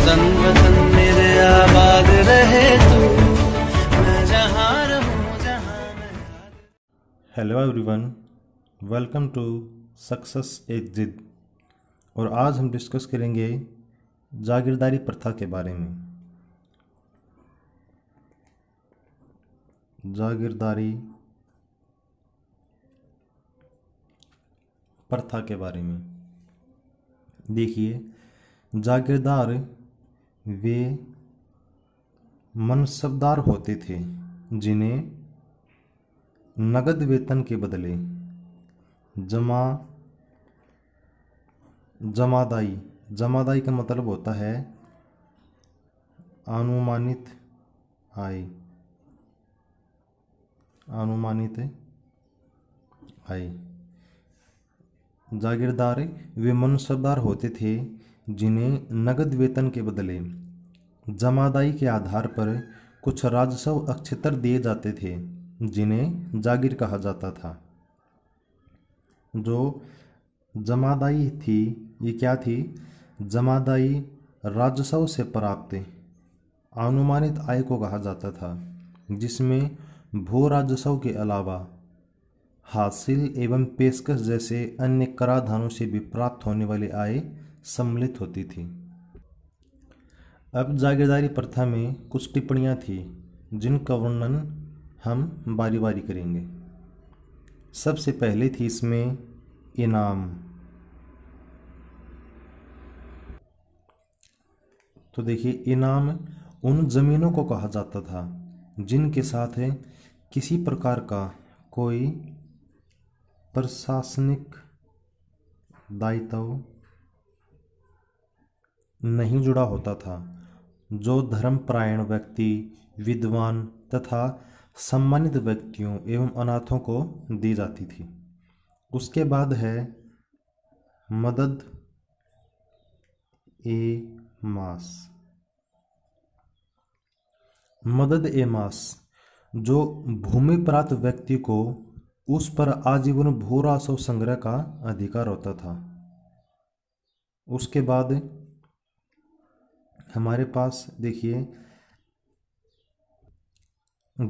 वतन वतन मेरे आबाद रहे तू मैं hello everyone welcome to success एक जिद और आज हम डिस्कस करेंगे जागीरदारी प्रथा के बारे में जागीरदारी प्रथा के बारे में देखिए जागीरदार वे मनसबदार होते थे जिन्हें नगद वेतन के बदले जमा जमादाई जमादाई का मतलब होता है अनुमानित आय अनुमानित आय जागीरदार वे मनसबदार होते थे जिन्हें नगद वेतन के बदले जमादाई के आधार पर कुछ राजस्व अक्षितर दिए जाते थे जिन्हें जागीर कहा जाता था जो जमादाई थी ये क्या थी जमादाई राजस्व से प्राप्त अनुमानित आय को कहा जाता था जिसमें भू राजस्व के अलावा हासिल एवं पेशकश जैसे अन्य कराधानों से भी प्राप्त होने वाली आय सम्मिलित होती थी अब जागीरदारी प्रथा में कुछ टिप्पणियाँ थीं जिनका वर्णन हम बारी बारी करेंगे सबसे पहले थी इसमें इनाम तो देखिए इनाम उन ज़मीनों को कहा जाता था जिनके साथ है किसी प्रकार का कोई प्रशासनिक दायित्व नहीं जुड़ा होता था जो धर्मपरायण व्यक्ति विद्वान तथा सम्मानित व्यक्तियों एवं अनाथों को दी जाती थी उसके बाद है मदद ए मास मदद ए मास जो भूमि प्राप्त व्यक्ति को उस पर आजीवन भू राजस्व संग्रह का अधिकार होता था उसके बाद हमारे पास देखिए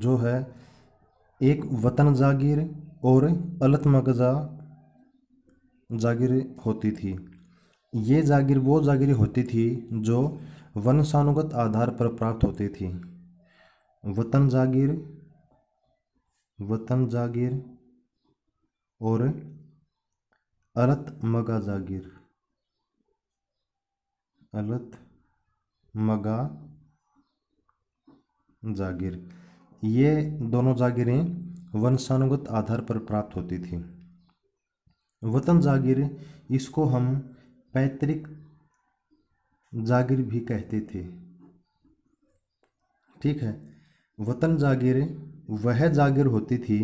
जो है एक वतन जागीर और अलतमगजा जागीर होती थी ये जागीर वो जागीर होती थी जो वंशानुगत आधार पर प्राप्त होती थी वतन जागीर वतन जागीर और अलत मगा जागीर अलत मगा जागीर ये दोनों जागीरें वंशानुगत आधार पर प्राप्त होती थी वतन जागीर इसको हम पैतृक जागीर भी कहते थे ठीक है वतन जागीर वह जागीर होती थी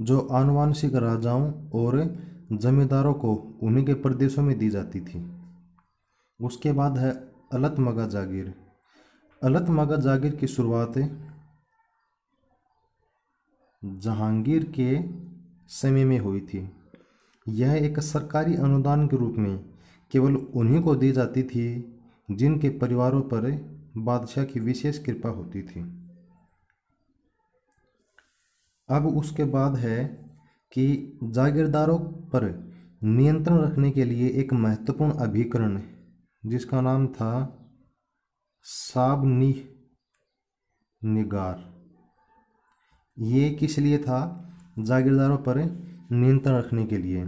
जो आनुवांशिक राजाओं और जमींदारों को उन्हीं के प्रदेशों में दी जाती थी उसके बाद है अलत मगा जागीर अलत मगा जागीर की शुरुआत जहांगीर के समय में हुई थी यह एक सरकारी अनुदान के रूप में केवल उन्हीं को दी जाती थी जिनके परिवारों पर बादशाह की विशेष कृपा होती थी अब उसके बाद है कि जागीरदारों पर नियंत्रण रखने के लिए एक महत्वपूर्ण अभिकरण जिसका नाम था साबनी निगार ये किस लिए था जागीरदारों पर नियंत्रण रखने के लिए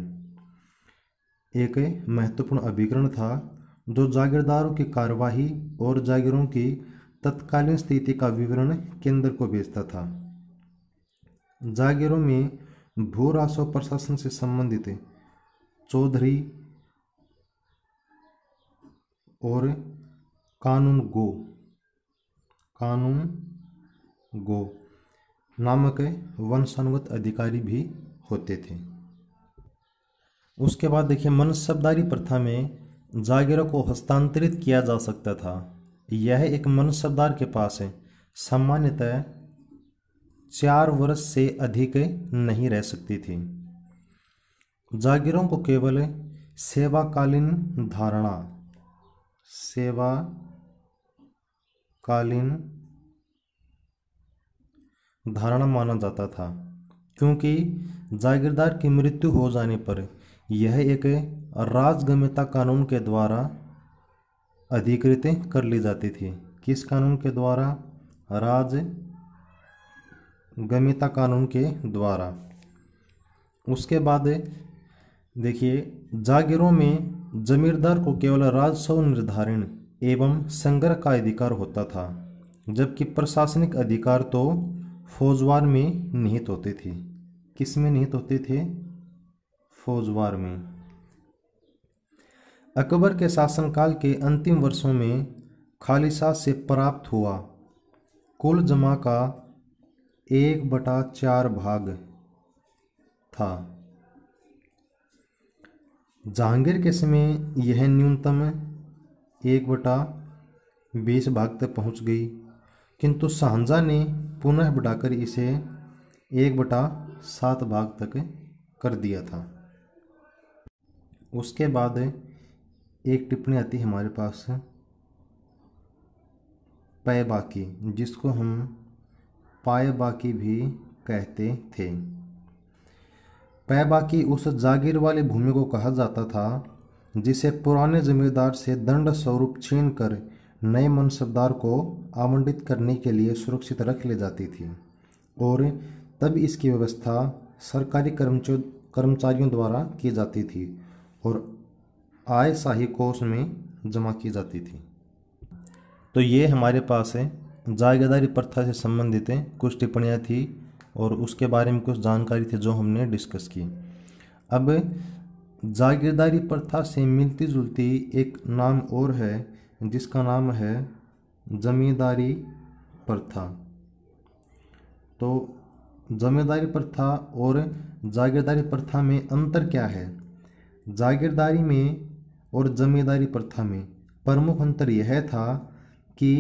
एक महत्वपूर्ण अभिकरण था जो जागीरदारों की कार्यवाही और जागीरों की तत्कालीन स्थिति का विवरण केंद्र को भेजता था जागीरों में भू राजस्व प्रशासन से संबंधित चौधरी और कानून गो कानून गो नामक वंशानुगत अधिकारी भी होते थे उसके बाद देखिए मनसबदारी प्रथा में जागीरों को हस्तांतरित किया जा सकता था यह एक मनसबदार के पास है सामान्यतः चार वर्ष से अधिक नहीं रह सकती थी जागीरों को केवल सेवाकालीन धारणा सेवा कालीन धारणा माना जाता था क्योंकि जागीरदार की मृत्यु हो जाने पर यह एक राजगम्यता कानून के द्वारा अधिकृत कर ली जाती थी किस कानून के द्वारा राज गमिता कानून के द्वारा उसके बाद देखिए जागीरों में जमींदार को केवल राजस्व निर्धारण एवं संग्रह का अधिकार होता था जबकि प्रशासनिक अधिकार तो फौजवार में निहित होते थे किस में निहित होते थे फौजवार में अकबर के शासनकाल के अंतिम वर्षों में खालिसा से प्राप्त हुआ कुल जमा का एक बटा चार भाग था जहांगीर के समय यह न्यूनतम एक बटा बीस भाग तक पहुंच गई किंतु शाहजहाँ ने पुनः बढ़ाकर इसे एक बटा सात भाग तक कर दिया था उसके बाद एक टिप्पणी आती है हमारे पास पैबाकी जिसको हम पायबाकी भी कहते थे पैबा की उस जागीर वाली भूमि को कहा जाता था जिसे पुराने जमींदार से दंड स्वरूप छीन कर नए मनसबदार को आवंटित करने के लिए सुरक्षित रख ली जाती थी और तब इसकी व्यवस्था सरकारी कर्मचारियों द्वारा की जाती थी और आय शाही कोष में जमा की जाती थी तो ये हमारे पास है जागीरदारी प्रथा से संबंधित कुछ टिप्पणियाँ थी और उसके बारे में कुछ जानकारी थी जो हमने डिस्कस की अब जागीरदारी प्रथा से मिलती जुलती एक नाम और है जिसका नाम है जमींदारी प्रथा तो जमींदारी प्रथा और जागीरदारी प्रथा में अंतर क्या है जागीरदारी में और जमींदारी प्रथा में प्रमुख अंतर यह था कि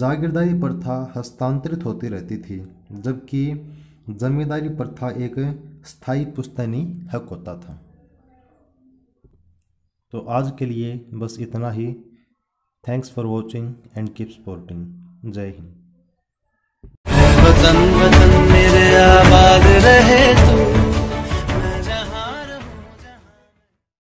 जागीरदारी प्रथा हस्तांतरित होती रहती थी जबकि जमींदारी प्रथा एक स्थायी पुस्तैनी हक होता था तो आज के लिए बस इतना ही thanks for watching and keep supporting जय हिंद वतन वतन मेरे आबाद रहे तू